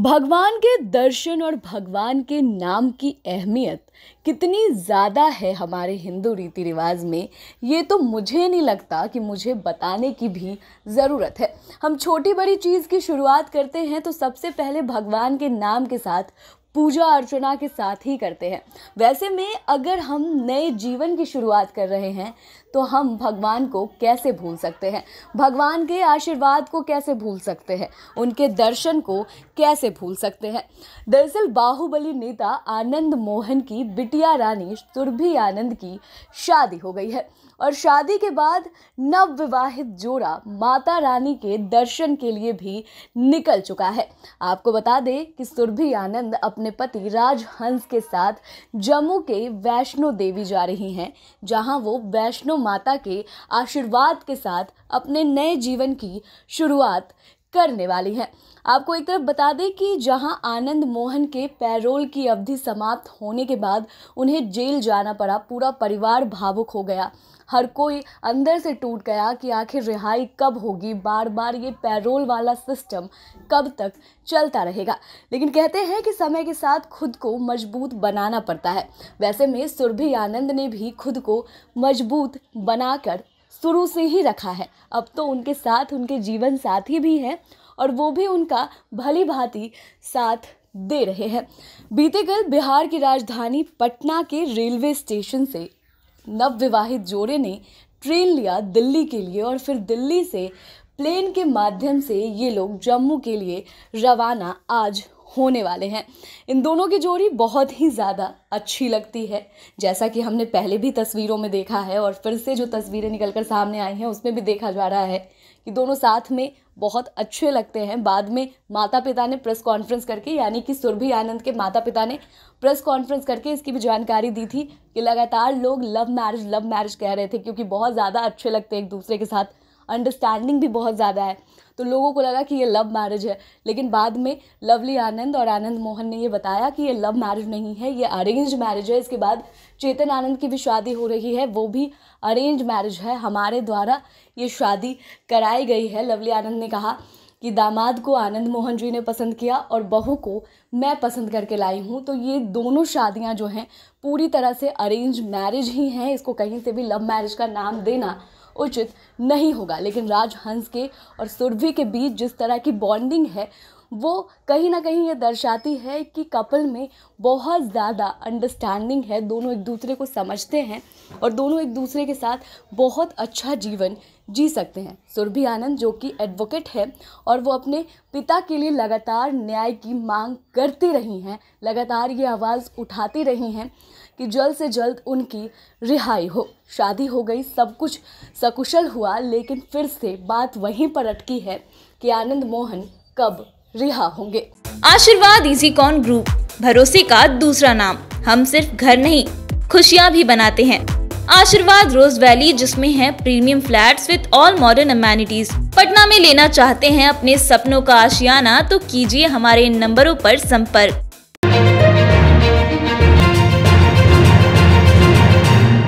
भगवान के दर्शन और भगवान के नाम की अहमियत कितनी ज़्यादा है हमारे हिंदू रीति रिवाज में ये तो मुझे नहीं लगता कि मुझे बताने की भी ज़रूरत है हम छोटी बड़ी चीज़ की शुरुआत करते हैं तो सबसे पहले भगवान के नाम के साथ पूजा अर्चना के साथ ही करते हैं वैसे में अगर हम नए जीवन की शुरुआत कर रहे हैं तो हम भगवान को कैसे भूल सकते हैं भगवान के आशीर्वाद को कैसे भूल सकते हैं उनके दर्शन को कैसे भूल सकते हैं दरअसल बाहुबली नेता आनंद मोहन की बिटिया रानी सुरभि आनंद की शादी हो गई है और शादी के बाद नवविवाहित जोड़ा माता रानी के दर्शन के लिए भी निकल चुका है आपको बता दें कि सुरभि आनंद अपने अपने पति हंस के साथ जम्मू के वैष्णो देवी जा रही हैं जहां वो वैष्णो माता के आशीर्वाद के साथ अपने नए जीवन की शुरुआत करने वाली हैं आपको एक तरफ बता दें कि जहां आनंद मोहन के पैरोल की अवधि समाप्त होने के बाद उन्हें जेल जाना पड़ा पूरा परिवार भावुक हो गया हर कोई अंदर से टूट गया कि आखिर रिहाई कब होगी बार बार ये पैरोल वाला सिस्टम कब तक चलता रहेगा लेकिन कहते हैं कि समय के साथ खुद को मजबूत बनाना पड़ता है वैसे में सुरभि आनंद ने भी खुद को मजबूत बनाकर शुरू से ही रखा है अब तो उनके साथ उनके जीवन साथी भी हैं और वो भी उनका भली भांति साथ दे रहे हैं बीते कल बिहार की राजधानी पटना के रेलवे स्टेशन से नवविवाहित जोड़े ने ट्रेन लिया दिल्ली के लिए और फिर दिल्ली से प्लेन के माध्यम से ये लोग जम्मू के लिए रवाना आज होने वाले हैं इन दोनों की जोड़ी बहुत ही ज़्यादा अच्छी लगती है जैसा कि हमने पहले भी तस्वीरों में देखा है और फिर से जो तस्वीरें निकल कर सामने आई हैं उसमें भी देखा जा रहा है कि दोनों साथ में बहुत अच्छे लगते हैं बाद में माता पिता ने प्रेस कॉन्फ्रेंस करके यानी कि सुरभि आनंद के माता पिता ने प्रेस कॉन्फ्रेंस करके इसकी भी जानकारी दी थी कि लगातार लोग लव मैरिज लव मैरिज कह रहे थे क्योंकि बहुत ज़्यादा अच्छे लगते हैं एक दूसरे के साथ अंडरस्टैंडिंग भी बहुत ज़्यादा है तो लोगों को लगा कि ये लव मैरिज है लेकिन बाद में लवली आनंद और आनंद मोहन ने ये बताया कि ये लव मैरिज नहीं है ये अरेंज मैरिज है इसके बाद चेतन आनंद की भी शादी हो रही है वो भी अरेंज मैरिज है हमारे द्वारा ये शादी कराई गई है लवली आनंद ने कहा कि दामाद को आनंद मोहन जी ने पसंद किया और बहू को मैं पसंद करके लाई हूँ तो ये दोनों शादियाँ जो हैं पूरी तरह से अरेंज मैरिज ही है इसको कहीं से भी लव मैरिज का नाम देना उचित नहीं होगा लेकिन राज हंस के और सुरभि के बीच जिस तरह की बॉन्डिंग है वो कहीं ना कहीं ये दर्शाती है कि कपल में बहुत ज़्यादा अंडरस्टैंडिंग है दोनों एक दूसरे को समझते हैं और दोनों एक दूसरे के साथ बहुत अच्छा जीवन जी सकते हैं सुरभि आनंद जो कि एडवोकेट है और वो अपने पिता के लिए लगातार न्याय की मांग करती रही हैं लगातार ये आवाज़ उठाती रही हैं कि जल्द से जल्द उनकी रिहाई हो शादी हो गई सब कुछ सकुशल हुआ लेकिन फिर से बात वहीं पर अटकी है कि आनंद मोहन कब रिहा होंगे आशीर्वाद इजी कॉन ग्रुप भरोसे का दूसरा नाम हम सिर्फ घर नहीं खुशियाँ भी बनाते हैं आशीर्वाद रोज वैली जिसमें है premium flats with all modern amenities Patna में लेना चाहते हैं अपने सपनों का आशियाना तो कीजिए हमारे इन नंबरों पर संपर्क